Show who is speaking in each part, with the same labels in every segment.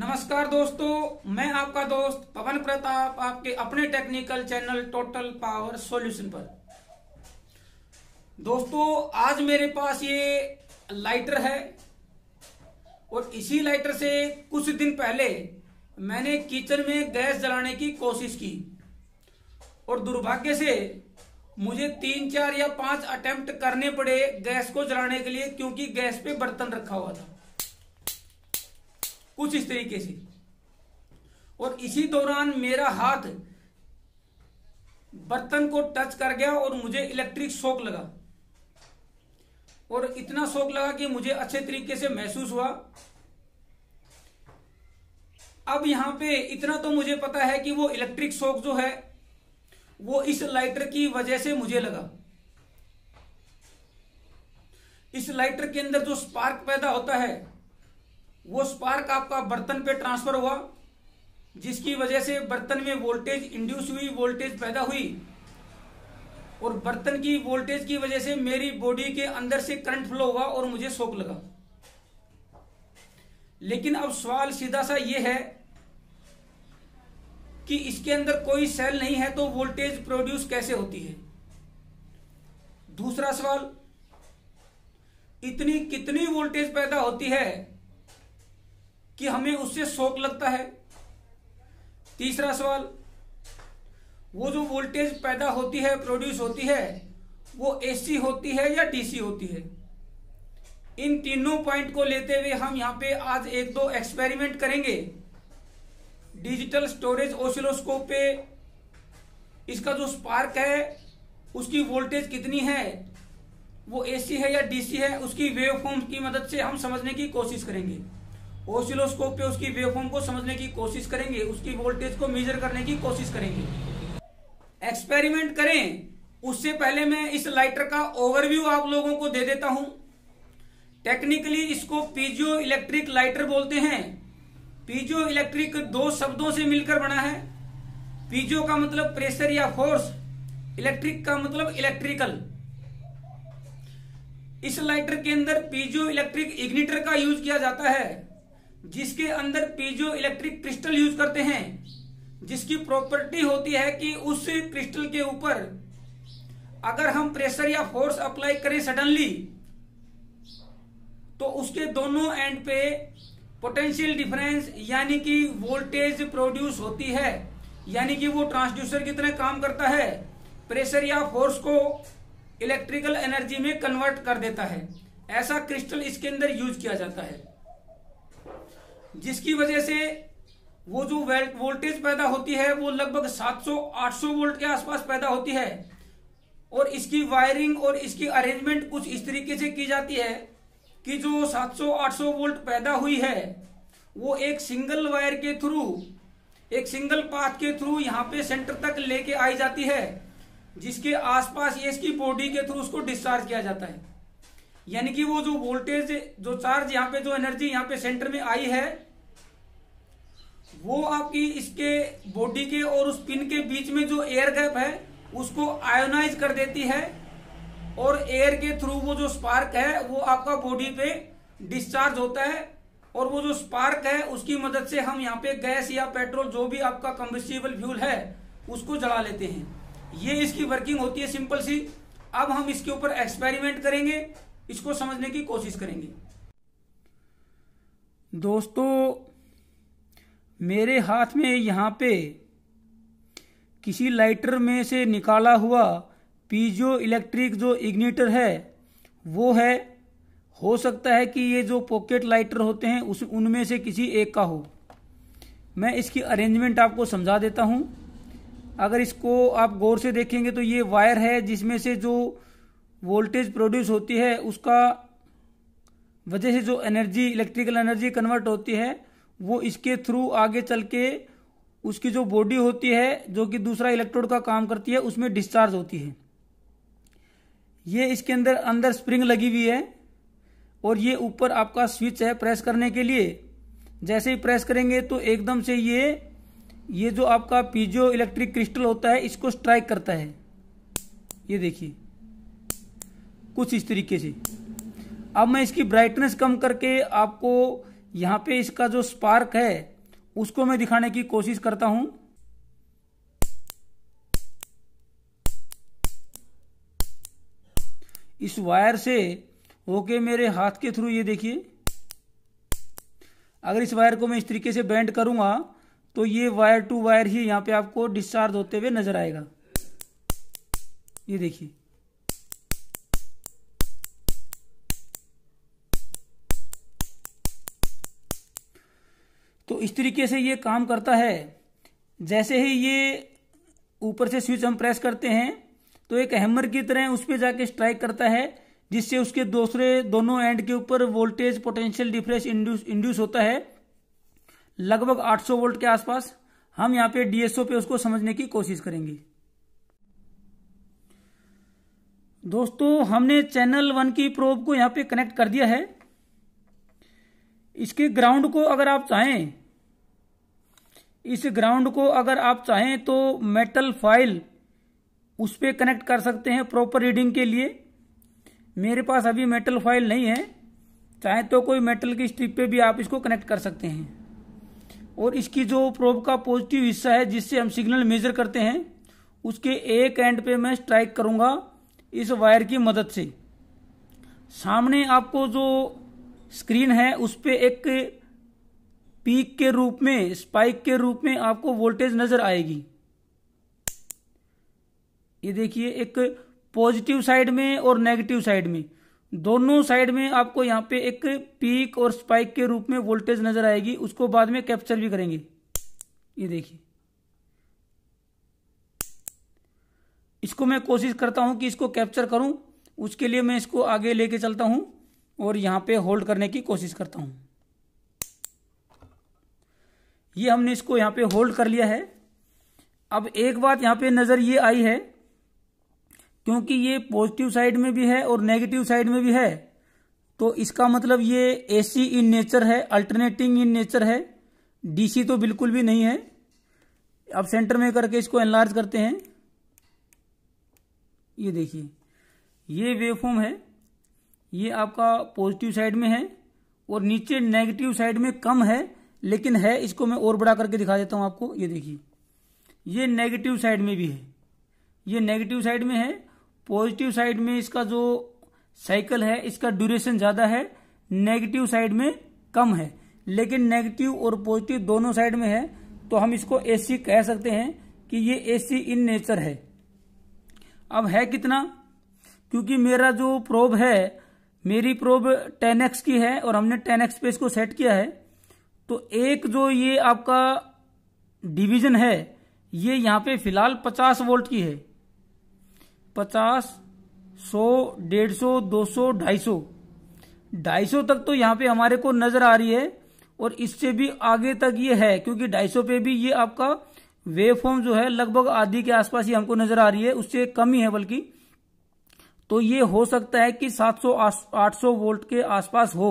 Speaker 1: नमस्कार दोस्तों मैं आपका दोस्त पवन प्रताप आपके अपने technical channel total power solution पर दोस्तों आज मेरे पास ये लाइटर है और इसी लाइटर से कुछ दिन पहले मैंने किचन में गैस जलाने की कोशिश की और दुर्भाग्य से मुझे तीन चार या पांच अटेम्प्ट करने पड़े गैस को जलाने के लिए क्योंकि गैस पे बर्तन रखा हुआ था कुछ इस तरीके से और इसी दौरान मेरा हाथ बर्तन को टच कर गया और मुझे इलेक्ट्रिक शोक लगा और इतना शोक लगा कि मुझे अच्छे तरीके से महसूस हुआ अब यहां पे इतना तो मुझे पता है कि वो इलेक्ट्रिक शोक जो है वो इस लाइटर की वजह से मुझे लगा इस लाइटर के अंदर जो स्पार्क पैदा होता है वो स्पार्क आपका बर्तन पे ट्रांसफर हुआ जिसकी वजह से बर्तन में वोल्टेज इंड्यूस हुई वोल्टेज पैदा हुई और बर्तन की वोल्टेज की वजह से मेरी बॉडी के अंदर से करंट फ्लो हुआ और मुझे शोक लगा लेकिन अब सवाल सीधा सा यह है कि इसके अंदर कोई सेल नहीं है तो वोल्टेज प्रोड्यूस कैसे होती है दूसरा सवाल इतनी कितनी वोल्टेज पैदा होती है कि हमें उससे शौक लगता है तीसरा सवाल वो जो वोल्टेज पैदा होती है प्रोड्यूस होती है वो एसी होती है या डीसी होती है इन तीनों पॉइंट को लेते हुए हम यहाँ पे आज एक दो एक्सपेरिमेंट करेंगे डिजिटल स्टोरेज ओसिलोस्कोप पे इसका जो स्पार्क है उसकी वोल्टेज कितनी है वो एसी है या डीसी है उसकी वेव की मदद से हम समझने की कोशिश करेंगे ओसिलोस्कोप पे उसकी वेवफॉर्म को समझने की कोशिश करेंगे उसकी वोल्टेज को मेजर करने की कोशिश करेंगे एक्सपेरिमेंट करें उससे पहले मैं इस लाइटर का ओवरव्यू आप लोगों को दे देता हूं टेक्निकली इसको पीजियो इलेक्ट्रिक लाइटर बोलते हैं पीजियो इलेक्ट्रिक दो शब्दों से मिलकर बना है पीजियो का मतलब प्रेशर या फोर्स इलेक्ट्रिक का मतलब इलेक्ट्रिकल इस लाइटर के अंदर पीजियो इलेक्ट्रिक इग्निटर का यूज किया जाता है जिसके अंदर पीजो इलेक्ट्रिक क्रिस्टल यूज करते हैं जिसकी प्रॉपर्टी होती है कि उस क्रिस्टल के ऊपर अगर हम प्रेशर या फोर्स अप्लाई करें सडनली तो उसके दोनों एंड पे पोटेंशियल डिफरेंस यानी कि वोल्टेज प्रोड्यूस होती है यानी कि वो ट्रांसड्यूसर की तरह काम करता है प्रेशर या फोर्स को इलेक्ट्रिकल एनर्जी में कन्वर्ट कर देता है ऐसा क्रिस्टल इसके अंदर यूज किया जाता है जिसकी वजह से वो जो वोल्टेज पैदा होती है वो लगभग 700-800 वोल्ट के आसपास पैदा होती है और इसकी वायरिंग और इसकी अरेंजमेंट कुछ इस तरीके से की जाती है कि जो 700-800 वोल्ट पैदा हुई है वो एक सिंगल वायर के थ्रू एक सिंगल पाथ के थ्रू यहाँ पे सेंटर तक लेके आई जाती है जिसके आसपास ये इसकी बॉडी के थ्रू उसको डिस्चार्ज किया जाता है यानी कि वो जो वोल्टेज जो चार्ज यहाँ पे जो एनर्जी यहाँ पे सेंटर में आई है वो आपकी इसके बॉडी के और उस पिन के बीच में जो एयर गैप है उसको आयोनाइज कर देती है और एयर के थ्रू वो जो स्पार्क है वो आपका बॉडी पे डिस्चार्ज होता है और वो जो स्पार्क है उसकी मदद से हम यहाँ पे गैस या पेट्रोल जो भी आपका कम्बिस्टिबल फ्यूल है उसको जला लेते हैं ये इसकी वर्किंग होती है सिंपल सी अब हम इसके ऊपर एक्सपेरिमेंट करेंगे इसको समझने की कोशिश करेंगे दोस्तों मेरे हाथ में यहाँ पे किसी लाइटर में से निकाला हुआ पीजो इलेक्ट्रिक जो इग्निटर है वो है हो सकता है कि ये जो पॉकेट लाइटर होते हैं उस उनमें से किसी एक का हो मैं इसकी अरेंजमेंट आपको समझा देता हूँ अगर इसको आप गौर से देखेंगे तो ये वायर है जिसमें से जो वोल्टेज प्रोड्यूस होती है उसका वजह से जो एनर्जी इलेक्ट्रिकल एनर्जी कन्वर्ट होती है वो इसके थ्रू आगे चल के उसकी जो बॉडी होती है जो कि दूसरा इलेक्ट्रोड का काम करती है उसमें डिस्चार्ज होती है ये इसके अंदर अंदर स्प्रिंग लगी हुई है और ये ऊपर आपका स्विच है प्रेस करने के लिए जैसे ही प्रेस करेंगे तो एकदम से ये ये जो आपका पीजियो इलेक्ट्रिक क्रिस्टल होता है इसको स्ट्राइक करता है ये देखिए कुछ इस तरीके से अब मैं इसकी ब्राइटनेस कम करके आपको यहाँ पे इसका जो स्पार्क है उसको मैं दिखाने की कोशिश करता हूँ इस वायर से होके मेरे हाथ के थ्रू ये देखिए अगर इस वायर को मैं इस तरीके से बेंड करूंगा तो ये वायर टू वायर ही यहाँ पे आपको डिस्चार्ज होते हुए नजर आएगा ये देखिए तो इस तरीके से ये काम करता है जैसे ही ये ऊपर से स्विच हम प्रेस करते हैं तो एक हैमर की तरह उस पर जाके स्ट्राइक करता है जिससे उसके दूसरे दोनों एंड के ऊपर voltage potential difference induce induce होता है लगभग 800 वोल्ट के आसपास हम यहां पे डीएसओ पे उसको समझने की कोशिश करेंगे दोस्तों हमने चैनल वन की प्रोब को यहां पे कनेक्ट कर दिया है इसके ग्राउंड को अगर आप चाहें इस ग्राउंड को अगर आप चाहें तो मेटल फाइल उस पर कनेक्ट कर सकते हैं प्रॉपर रीडिंग के लिए मेरे पास अभी मेटल फाइल नहीं है चाहे तो कोई मेटल की स्ट्रिप पे भी आप इसको कनेक्ट कर सकते हैं और इसकी जो प्रोब का पॉजिटिव हिस्सा है जिससे हम सिग्नल मेजर करते हैं उसके एक एंड पे मैं स्ट्राइक करूंगा इस वायर की मदद से सामने आपको जो स्क्रीन है उस पर एक पीक के रूप में स्पाइक के रूप में आपको वोल्टेज नजर आएगी ये देखिए एक पॉजिटिव साइड में और नेगेटिव साइड में दोनों साइड में आपको यहां पे एक पीक और स्पाइक के रूप में वोल्टेज नजर आएगी उसको बाद में कैप्चर भी करेंगे ये देखिए इसको मैं कोशिश करता हूं कि इसको कैप्चर करूं उसके लिए मैं इसको आगे लेके चलता हूं और यहां पे होल्ड करने की कोशिश करता हूं ये हमने इसको यहाँ पे होल्ड कर लिया है अब एक बात यहाँ पे नज़र ये आई है क्योंकि ये पॉजिटिव साइड में भी है और नेगेटिव साइड में भी है तो इसका मतलब ये एसी इन नेचर है अल्टरनेटिंग इन नेचर है डीसी तो बिल्कुल भी नहीं है अब सेंटर में करके इसको एनलार्ज करते हैं ये देखिए ये वेवफॉर्म है ये आपका पॉजिटिव साइड में है और नीचे नेगेटिव साइड में कम है लेकिन है इसको मैं और बड़ा करके दिखा देता हूं आपको ये देखिए ये नेगेटिव साइड में भी है ये नेगेटिव साइड में है पॉजिटिव साइड में इसका जो साइकिल है इसका ड्यूरेशन ज्यादा है नेगेटिव साइड में कम है लेकिन नेगेटिव और पॉजिटिव दोनों साइड में है तो हम इसको एसी कह सकते हैं कि ये एसी इन नेचर है अब है कितना क्योंकि मेरा जो प्रोब है मेरी प्रोब टेन की है और हमने एक्स पे इसको सेट किया है तो एक जो ये आपका डिवीजन है ये यहाँ पे फिलहाल 50 वोल्ट की है 50, 100, 150, 200, 250, 250 तक तो यहां पे हमारे को नजर आ रही है और इससे भी आगे तक ये है क्योंकि 250 पे भी ये आपका वेव फॉर्म जो है लगभग आधी के आसपास ही हमको नजर आ रही है उससे कम ही है बल्कि तो ये हो सकता है कि 700 800 वोल्ट के आसपास हो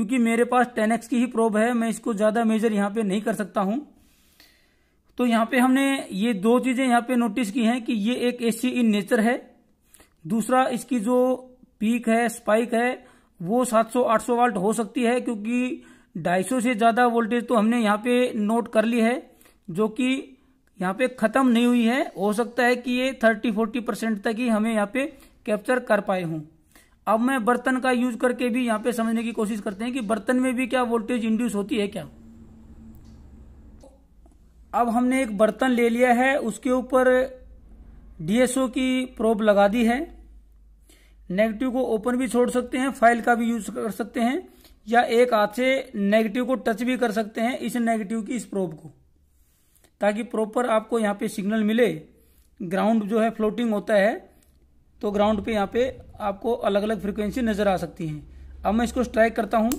Speaker 1: क्योंकि मेरे पास एक्स की ही प्रोब है मैं इसको ज़्यादा मेजर यहाँ पे नहीं कर सकता हूं तो यहाँ पे हमने ये दो चीज़ें यहाँ पे नोटिस की हैं कि ये एक एसी इन नेचर है दूसरा इसकी जो पीक है स्पाइक है वो 700-800 वाल्ट हो सकती है क्योंकि 250 से ज़्यादा वोल्टेज तो हमने यहाँ पे नोट कर ली है जो कि यहाँ पे ख़त्म नहीं हुई है हो सकता है कि ये 30-40 परसेंट तक ही हमें यहाँ पे कैप्चर कर पाए हूं अब मैं बर्तन का यूज करके भी यहाँ पे समझने की कोशिश करते हैं कि बर्तन में भी क्या वोल्टेज इंड्यूस होती है क्या अब हमने एक बर्तन ले लिया है उसके ऊपर डीएसओ की प्रोब लगा दी है नेगेटिव को ओपन भी छोड़ सकते हैं फाइल का भी यूज कर सकते हैं या एक हाथ से नेगेटिव को टच भी कर सकते हैं इस नेगेटिव की इस प्रोब को ताकि प्रॉपर आपको यहाँ पे सिग्नल मिले ग्राउंड जो है फ्लोटिंग होता है तो ग्राउंड पे यहाँ पे आपको अलग अलग फ्रिक्वेंसी नज़र आ सकती हैं अब मैं इसको स्ट्राइक करता हूँ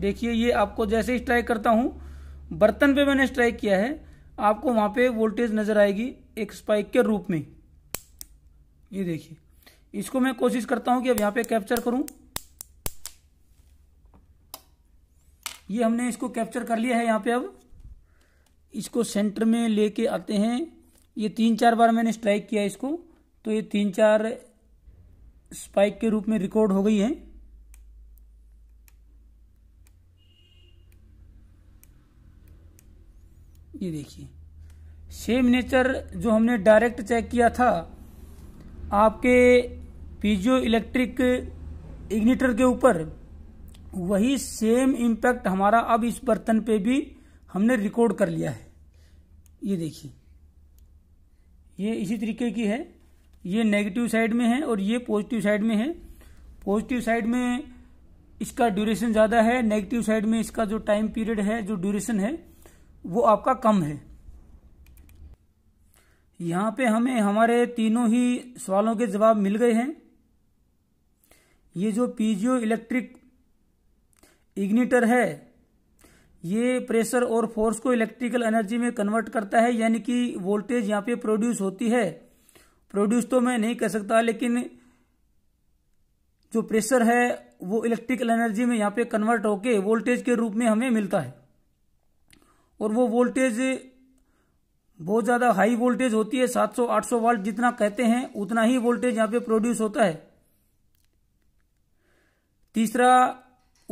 Speaker 1: देखिए ये आपको जैसे ही स्ट्राइक करता हूँ बर्तन पे मैंने स्ट्राइक किया है आपको वहाँ पे वोल्टेज नज़र आएगी एक स्पाइक के रूप में ये देखिए इसको मैं कोशिश करता हूँ कि अब यहाँ पर कैप्चर करूँ ये हमने इसको कैप्चर कर लिया है यहाँ पर अब इसको सेंटर में लेके आते हैं ये तीन चार बार मैंने स्ट्राइक किया इसको तो ये तीन चार स्पाइक के रूप में रिकॉर्ड हो गई है ये देखिए सेम नेचर जो हमने डायरेक्ट चेक किया था आपके पीजियो इलेक्ट्रिक इग्निटर के ऊपर वही सेम इम्पैक्ट हमारा अब इस बर्तन पे भी हमने रिकॉर्ड कर लिया है ये देखिए ये इसी तरीके की है ये नेगेटिव साइड में है और ये पॉजिटिव साइड में है पॉजिटिव साइड में इसका ड्यूरेशन ज़्यादा है नेगेटिव साइड में इसका जो टाइम पीरियड है जो ड्यूरेशन है वो आपका कम है यहां पे हमें हमारे तीनों ही सवालों के जवाब मिल गए हैं ये जो पीजियो इलेक्ट्रिक इग्निटर है ये प्रेशर और फोर्स को इलेक्ट्रिकल एनर्जी में कन्वर्ट करता है यानी कि वोल्टेज यहाँ पे प्रोड्यूस होती है प्रोड्यूस तो मैं नहीं कर सकता लेकिन जो प्रेशर है वो इलेक्ट्रिकल एनर्जी में यहाँ पे कन्वर्ट होके वोल्टेज के रूप में हमें मिलता है और वो वोल्टेज बहुत ज़्यादा हाई वोल्टेज होती है 700-800 वोल्ट जितना कहते हैं उतना ही वोल्टेज यहाँ पे प्रोड्यूस होता है तीसरा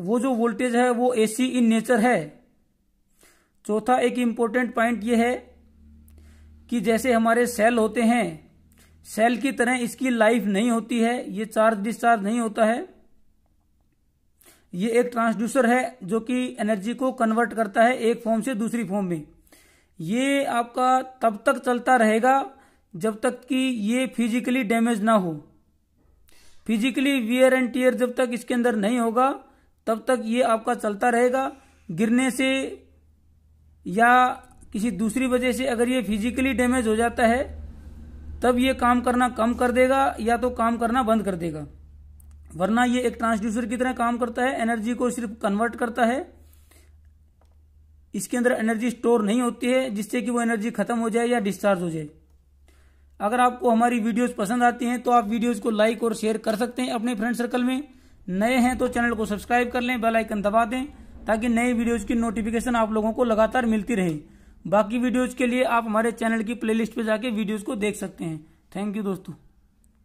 Speaker 1: वो जो वोल्टेज है वो एसी इन नेचर है चौथा एक इम्पोर्टेंट पॉइंट ये है कि जैसे हमारे सेल होते हैं सेल की तरह इसकी लाइफ नहीं होती है ये चार्ज डिस्चार्ज नहीं होता है ये एक ट्रांसड्यूसर है जो कि एनर्जी को कन्वर्ट करता है एक फॉर्म से दूसरी फॉर्म में ये आपका तब तक चलता रहेगा जब तक कि ये फिजिकली डैमेज ना हो फिजिकली वियर एंड टीयर जब तक इसके अंदर नहीं होगा तब तक ये आपका चलता रहेगा गिरने से या किसी दूसरी वजह से अगर ये फिजिकली डैमेज हो जाता है तब ये काम करना कम कर देगा या तो काम करना बंद कर देगा वरना ये एक ट्रांसड्यूसर की तरह काम करता है एनर्जी को सिर्फ कन्वर्ट करता है इसके अंदर एनर्जी स्टोर नहीं होती है जिससे कि वो एनर्जी खत्म हो जाए या डिस्चार्ज हो जाए अगर आपको हमारी वीडियोस पसंद आती हैं तो आप वीडियोस को लाइक और शेयर कर सकते हैं अपने फ्रेंड सर्कल में नए हैं तो चैनल को सब्सक्राइब कर लें बेल आइकन दबा दें ताकि नए वीडियोज की नोटिफिकेशन आप लोगों को लगातार मिलती रहे बाकी वीडियोज के लिए आप हमारे चैनल की प्लेलिस्ट पे जाके वीडियोज को देख सकते हैं थैंक यू दोस्तों